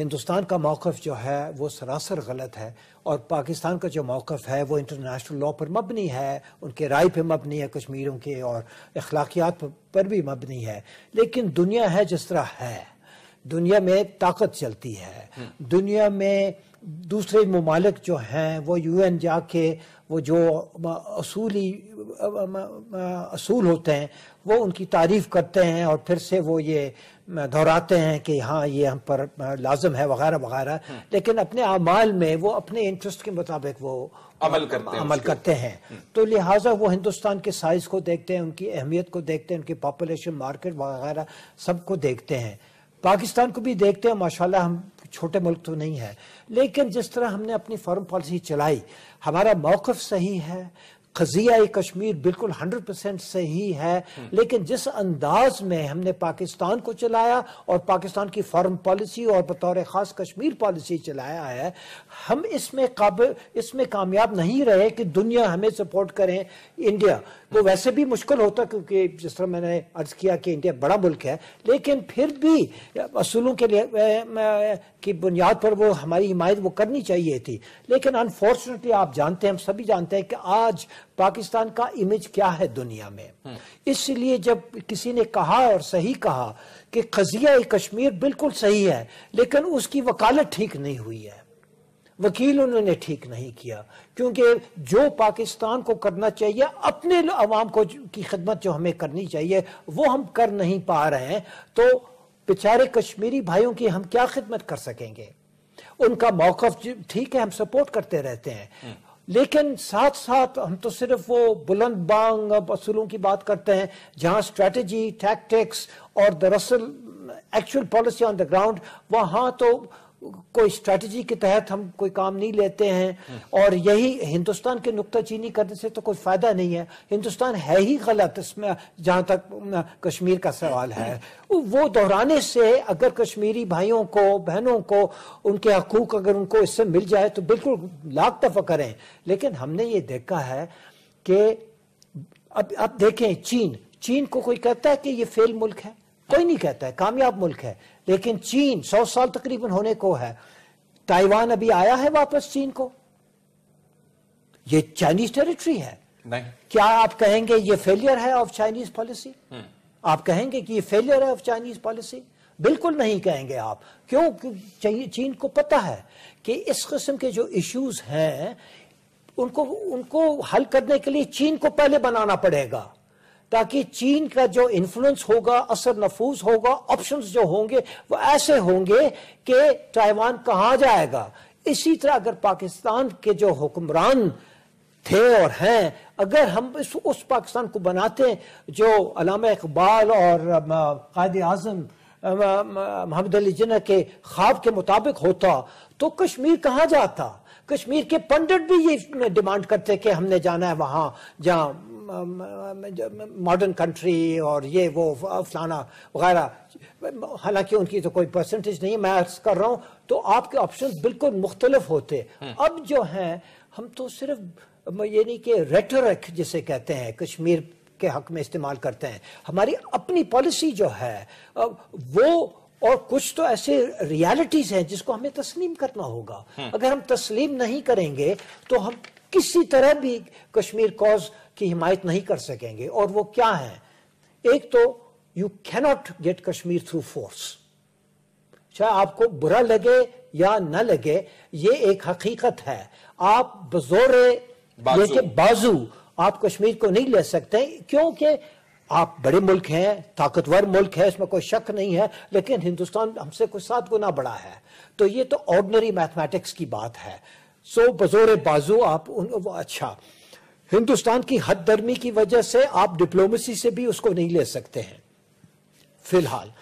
हिंदुस्तान का मौक़ जो है वो सरासर गलत है और पाकिस्तान का जो मौक़ है वो इंटरनेशनल लॉ पर मबनी है उनके राय पर मबनी है कश्मीरों के और अखलाकियात पर भी मबनी है लेकिन दुनिया है जिस तरह है दुनिया में ताकत चलती है हम्म। दुनिया में दूसरे ममालिक जो हैं वो यू एन जाके वो जो असूली असूल होते हैं वो उनकी तारीफ करते हैं और फिर से वो ये दोहराते हैं कि हाँ ये हम पर लाजम है वगैरह वगैरह हम्म। लेकिन अपने अमाल में वो अपने इंटरेस्ट के मुताबिक वो अमल करते हैं अमल करते हैं हम्म। तो लिहाजा वो हिंदुस्तान के साइज़ को देखते हैं उनकी अहमियत को देखते हैं उनकी पॉपुलेशन मार्केट वगैरह सबको देखते हैं पाकिस्तान को भी देखते हैं माशाल्लाह हम छोटे मुल्क तो नहीं है लेकिन जिस तरह हमने अपनी फॉरेन पॉलिसी चलाई हमारा मौकफ सही है खजिया कश्मीर बिल्कुल हंड्रेड परसेंट सही है हम्म। लेकिन जिस अंदाज में हमने पाकिस्तान को चलाया और पाकिस्तान की फॉरेन पॉलिसी और बतौर खास कश्मीर पॉलिसी चलाया है हम इसमें इसमें कामयाब नहीं रहे कि दुनिया हमें सपोर्ट करें इंडिया वो तो हम्म। वैसे भी मुश्किल होता क्योंकि जिस तरह मैंने अर्ज किया कि इंडिया बड़ा मुल्क है लेकिन फिर भी असूलों के लिए की बुनियाद पर वो हमारी हिमात वो करनी चाहिए थी लेकिन अनफॉर्चुनेटली आप जानते हैं हम सभी जानते हैं कि आज पाकिस्तान का इमेज क्या है दुनिया में इसलिए जब किसी ने कहा और सही कहा कि खजिया कश्मीर बिल्कुल सही है लेकिन उसकी वकालत ठीक नहीं हुई है वकील उन्होंने ठीक नहीं किया क्योंकि जो पाकिस्तान को करना चाहिए अपने अवाम को की खिदमत जो हमें करनी चाहिए वो हम कर नहीं पा रहे हैं तो बेचारे कश्मीरी भाइयों की हम क्या खिदमत कर सकेंगे उनका मौकफ ठीक है हम सपोर्ट करते रहते हैं लेकिन साथ साथ हम तो सिर्फ वो बुलंद बांग असूलों की बात करते हैं जहां स्ट्रेटजी टैक्टिक्स और दरअसल actual policy on the ground वहां तो कोई स्ट्रेटजी के तहत हम कोई काम नहीं लेते हैं और यही हिंदुस्तान के नुकताचीनी करने से तो कोई फ़ायदा नहीं है हिंदुस्तान है ही गलत इसमें जहां तक कश्मीर का सवाल है वो दोहराने से अगर कश्मीरी भाइयों को बहनों को उनके हकूक अगर उनको इससे मिल जाए तो बिल्कुल लाख दफ़ा करें लेकिन हमने ये देखा है कि अब अब देखें चीन चीन को कोई कहता है कि ये फेल मुल्क है कोई नहीं कहता है कामयाब मुल्क है लेकिन चीन सौ साल तकरीबन होने को है ताइवान अभी आया है वापस चीन को ये चाइनीज टेरिटरी है नहीं क्या आप कहेंगे ये फेलियर है ऑफ चाइनीज पॉलिसी आप कहेंगे कि ये फेलियर है ऑफ चाइनीज पॉलिसी बिल्कुल नहीं कहेंगे आप क्यों चीन को पता है कि इस किस्म के जो इश्यूज हैं उनको उनको हल करने के लिए चीन को पहले बनाना पड़ेगा ताकि चीन का जो इन्फ्लुएंस होगा असर नफूज होगा ऑप्शंस जो होंगे वो ऐसे होंगे कि ताइवान कहाँ जाएगा इसी तरह अगर पाकिस्तान के जो हुक्मरान थे और हैं अगर हम इस उस पाकिस्तान को बनाते हैं जो अलामा इकबाल और कायद आजम मोहम्मद अली जिना के ख्वाब के मुताबिक होता तो कश्मीर कहाँ जाता कश्मीर के पंडित भी ये डिमांड करते कि हमने जाना है वहाँ जहाँ मॉडर्न um, कंट्री um, और ये वो uh, फलाना वगैरह हालांकि उनकी तो कोई परसेंटेज नहीं मैं अर्ज कर रहा हूँ तो आपके ऑप्शन बिल्कुल मुख्तलफ होते हम्म। अब जो हैं हम तो सिर्फ यानी कि रेटोरिक जिसे कहते हैं कश्मीर के हक में इस्तेमाल करते हैं हमारी अपनी पॉलिसी जो है वो और कुछ तो ऐसे रियलिटीज हैं जिसको हमें तस्लीम करना होगा हम्म। अगर हम तस्लीम नहीं करेंगे तो हम किसी तरह भी कश्मीर कॉज की हिमायत नहीं कर सकेंगे और वो क्या है एक तो you cannot get Kashmir through force चाहे आपको बुरा लगे या न लगे ये एक हकीकत है आप बजोर बाजू।, के बाजू आप कश्मीर को नहीं ले सकते क्योंकि आप बड़े मुल्क हैं ताकतवर मुल्क है इसमें कोई शक नहीं है लेकिन हिंदुस्तान हमसे कुछ सात गुना बड़ा है तो ये तो ऑर्डनरी मैथमेटिक्स की बात है सो बजोर बाजू आप उन अच्छा हिंदुस्तान की हद दर्मी की वजह से आप डिप्लोमेसी से भी उसको नहीं ले सकते हैं फिलहाल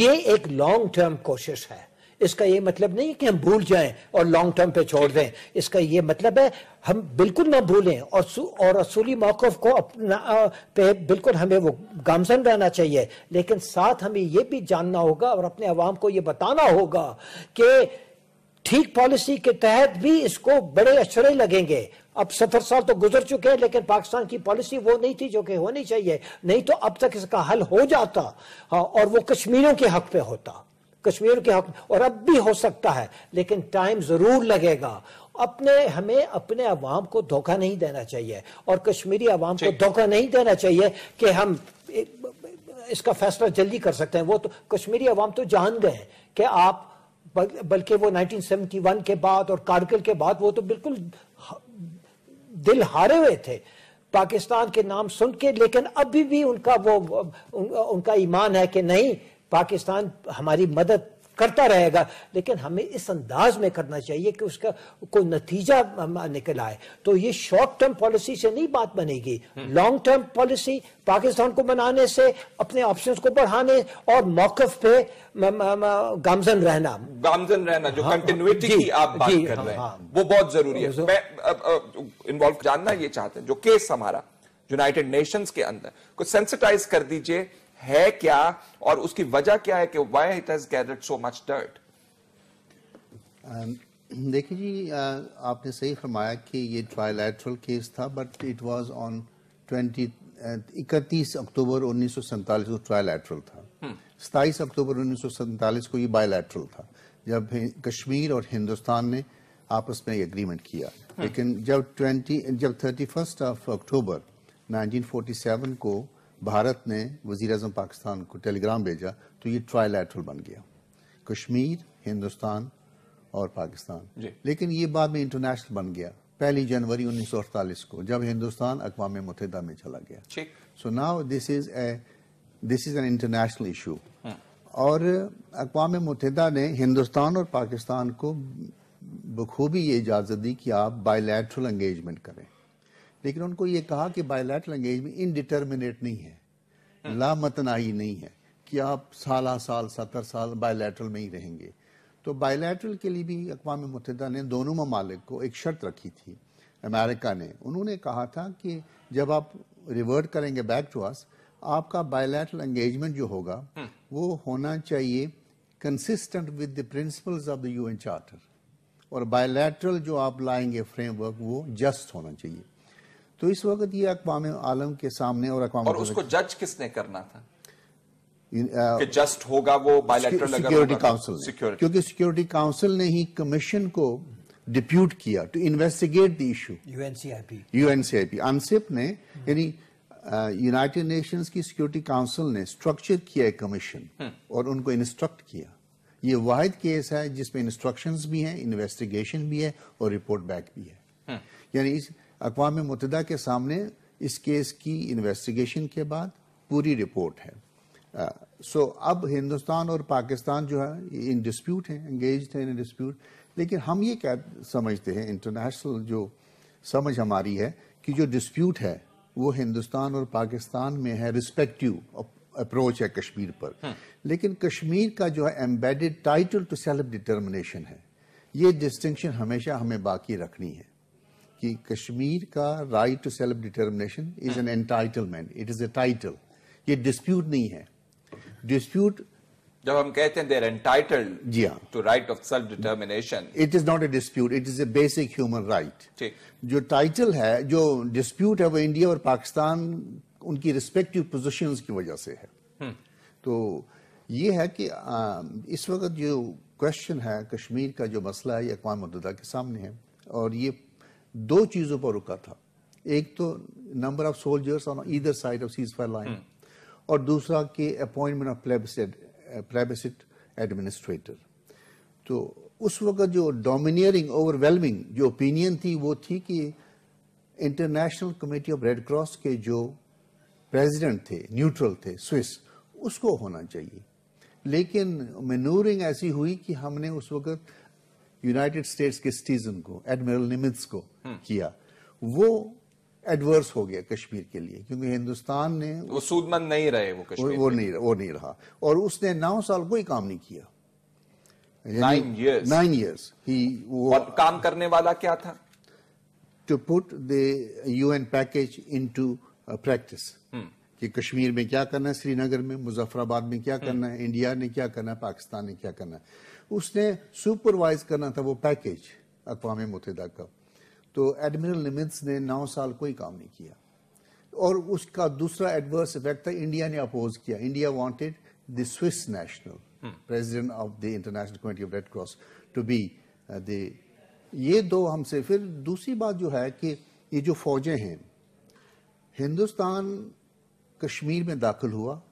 ये एक लॉन्ग टर्म कोशिश है इसका यह मतलब नहीं कि हम भूल जाएं और लॉन्ग टर्म पे छोड़ दें इसका यह मतलब है हम बिल्कुल ना भूलें और और असूली मौकफ को अपना पे बिल्कुल हमें वो गामजन रहना चाहिए लेकिन साथ हमें यह भी जानना होगा और अपने आवाम को यह बताना होगा कि ठीक पॉलिसी के तहत भी इसको बड़े अच्छे लगेंगे अब सत्तर साल तो गुजर चुके हैं लेकिन पाकिस्तान की पॉलिसी वो नहीं थी जो कि होनी चाहिए नहीं तो अब तक इसका हल हो जाता हाँ और वो कश्मीरों के हक पे होता कश्मीर के हक और अब भी हो सकता है लेकिन टाइम जरूर लगेगा अपने हमें अपने अवाम को धोखा नहीं देना चाहिए और कश्मीरी अवाम को धोखा नहीं देना चाहिए कि हम इसका फैसला जल्दी कर सकते हैं वो तो कश्मीरी अवाम तो जान गए कि आप बल्कि वो 1971 के बाद और कारगिल के बाद वो तो बिल्कुल दिल हारे हुए थे पाकिस्तान के नाम सुन के लेकिन अभी भी उनका वो उन, उनका ईमान है कि नहीं पाकिस्तान हमारी मदद करता रहेगा लेकिन हमें इस अंदाज में करना चाहिए कि उसका कोई नतीजा निकल आए तो ये शॉर्ट टर्म पॉलिसी से नहीं बात बनेगी लॉन्ग टर्म पॉलिसी पाकिस्तान को बनाने से अपने ऑप्शन को बढ़ाने और मौकफ पे गामजन रहना गामजन रहना जो कंटिन्यूटी हाँ, की आप बात कर हाँ, रहे हैं हाँ, हाँ, वो बहुत जरूरी है तो- मैं इन्वॉल्व जानना ये चाहते हैं जो केस हमारा यूनाइटेड नेशंस के अंदर कुछ सेंसिटाइज कर दीजिए है क्या और उसकी वजह क्या है कि why it has gathered so much dirt देखिए जी uh, आपने सही फरमाया कि ये ट्रायलैटरल केस था but it was on twenty इकतीस अक्टूबर उन्नीस सौ सैंतालीस को ट्रायलैटरल था hmm. सताईस अक्टूबर उन्नीस सौ सैंतालीस को ये बायलैटरल था जब कश्मीर और हिंदुस्तान ने आपस में एग्रीमेंट किया hmm. लेकिन जब ट्वेंटी जब थर्टी फर्स्ट ऑफ अक्टूबर 1947 को भारत ने वजीर अजम पाकिस्तान को टेलीग्राम भेजा तो ये ट्राईलैटरल बन गया कश्मीर हिंदुस्तान और पाकिस्तान लेकिन ये बाद में इंटरनेशनल बन गया पहली जनवरी 1948 को जब हिंदुस्तान अकवा मुतहदा में चला गया so now this is a this is an international issue और अकवा मुतहदा ने हिंदुस्तान और पाकिस्तान को बखूबी ये इजाज़त दी कि आप बायलैटरल एंगेजमेंट करें लेकिन उनको ये कहा कि बायोलैटरल एंगेजमेंट इनडिटर्मिनेट नहीं है लामतनाई नहीं है कि आप साल साल सत्तर साल बायोलैटरल में ही रहेंगे तो बायोलैटरल के लिए भी अकवा मुतहदा ने दोनों ममालिक को एक शर्त रखी थी अमेरिका ने उन्होंने कहा था कि जब आप रिवर्ट करेंगे बैक टू अस आपका बायोलैटरल एंगेजमेंट जो होगा वो होना चाहिए consistent with the principles of the UN charter और बायोलैटरल जो आप लाएंगे फ्रेमवर्क वो जस्ट होना चाहिए तो इस वक्त ये अकवाम आलम के सामने और अकवाम और उसको जज किसने करना था कि जस्ट होगा वो सिक्योरिटी काउंसिल तो क्योंकि सिक्योरिटी काउंसिल ने ही कमीशन को डिप्यूट किया to investigate the issue UNCIP UNCIP UNCIP ने यानी यूनाइटेड नेशंस की सिक्योरिटी काउंसिल ने स्ट्रक्चर किया है हम्म। कमीशन और उनको इंस्ट्रक्ट किया ये वाहिद केस है जिसमें इंस्ट्रक्शंस भी हैं इन्वेस्टिगेशन भी है और रिपोर्ट बैक भी है हम्म। यानी अकवा मुतदा के सामने इस केस की इन्वेस्टिगेशन के बाद पूरी रिपोर्ट है सो uh, so, अब हिंदुस्तान और पाकिस्तान जो है इन डिस्प्यूट हैं एंगेज हैं इन डिस्प्यूट लेकिन हम ये क्या समझते हैं इंटरनेशनल जो समझ हमारी है कि जो डिस्प्यूट है वो हिंदुस्तान और पाकिस्तान में है रिस्पेक्टिव अप्रोच है कश्मीर पर हम्म। लेकिन कश्मीर का जो है embedded title to self determination है ये डिस्टिंक्शन हमेशा हमें बाकी रखनी है कि कश्मीर का right to self determination is an entitlement it is a title ये डिस्प्यूट नहीं है डिस्प्यूट जब हम कहते हैं देर एंटाइटल्ड जी हाँ to right of self determination it is not a dispute it is a basic human right जो टाइटल है जो डिस्प्यूट है वो इंडिया और पाकिस्तान उनकी रिस्पेक्टिव पोजिशन की वजह से है हुँ. हम्म। तो ये है कि आ, इस वक्त जो क्वेश्चन है कश्मीर का जो मसला है ये अकवा मतदा के सामने है और ये दो चीजों पर रुका था एक तो number of soldiers on either side of ceasefire line और दूसरा कि appointment of plebiscite plebiscite administrator तो उस वक्त जो डोमिनियरिंग ओवरवेलमिंग जो ओपिनियन थी वो थी कि international committee of red cross के जो प्रेसिडेंट थे न्यूट्रल थे स्विस उसको होना चाहिए लेकिन मेनूरिंग ऐसी हुई कि हमने उस वक्त यूनाइटेड स्टेट्स के स्टीजन को एडमिरल निमित्स को किया वो एडवर्स हो गया कश्मीर के लिए क्योंकि हिंदुस्तान ने वो सूदमंद नहीं रहे वो कश्मीर वो, वो नहीं वो नहीं रहा और उसने नौ साल कोई काम नहीं किया नाइन ईयर्स ही वो, और काम करने वाला क्या था to put the UN package into practice कि कश्मीर में क्या करना है श्रीनगर में मुजफ्फराबाद में क्या हम्म। करना है इंडिया ने क्या करना है पाकिस्तान ने क्या करना है उसने सुपरवाइज करना था वो पैकेज अकवा मुतहदा का तो एडमिरल निमित्स ने नौ साल कोई काम नहीं किया और उसका दूसरा एडवर्स इफेक्ट था इंडिया ने अपोज किया India wanted the Swiss national president of the international committee of red cross to be the ये दो हमसे फिर दूसरी बात जो है कि ये जो फौजें हैं हिंदुस्तान कश्मीर में दाखिल हुआ